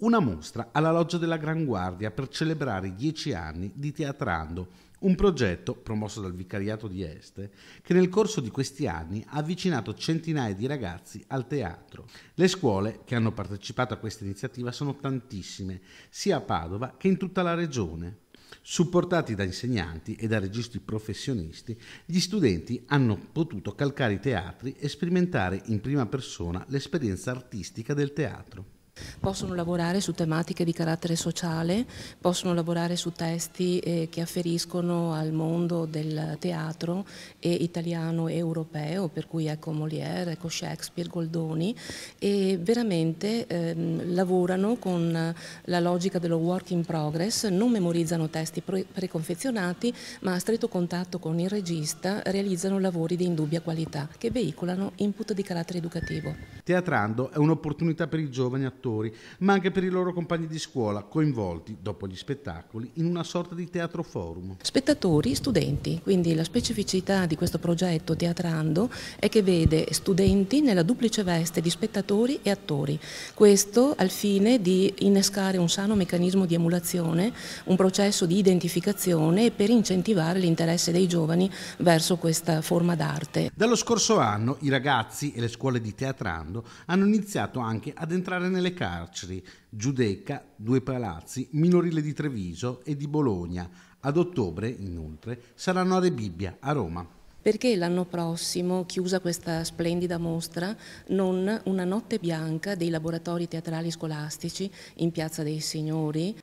una mostra alla Loggia della Gran Guardia per celebrare i dieci anni di Teatrando, un progetto promosso dal Vicariato di Este che nel corso di questi anni ha avvicinato centinaia di ragazzi al teatro. Le scuole che hanno partecipato a questa iniziativa sono tantissime, sia a Padova che in tutta la regione. Supportati da insegnanti e da registi professionisti, gli studenti hanno potuto calcare i teatri e sperimentare in prima persona l'esperienza artistica del teatro. Possono lavorare su tematiche di carattere sociale, possono lavorare su testi eh, che afferiscono al mondo del teatro e italiano e europeo, per cui ecco Molière, ecco Shakespeare, Goldoni, e veramente ehm, lavorano con la logica dello work in progress, non memorizzano testi pre preconfezionati, ma a stretto contatto con il regista realizzano lavori di indubbia qualità che veicolano input di carattere educativo. Teatrando è un'opportunità per i giovani a attori, ma anche per i loro compagni di scuola, coinvolti, dopo gli spettacoli, in una sorta di teatro forum. Spettatori, studenti, quindi la specificità di questo progetto Teatrando è che vede studenti nella duplice veste di spettatori e attori, questo al fine di innescare un sano meccanismo di emulazione, un processo di identificazione per incentivare l'interesse dei giovani verso questa forma d'arte. Dallo scorso anno i ragazzi e le scuole di Teatrando hanno iniziato anche ad entrare nelle le carceri, Giudecca, due palazzi, minorile di Treviso e di Bologna. Ad ottobre, inoltre, saranno a Rebibbia, a Roma. Perché l'anno prossimo, chiusa questa splendida mostra, non una notte bianca dei laboratori teatrali scolastici in Piazza dei Signori?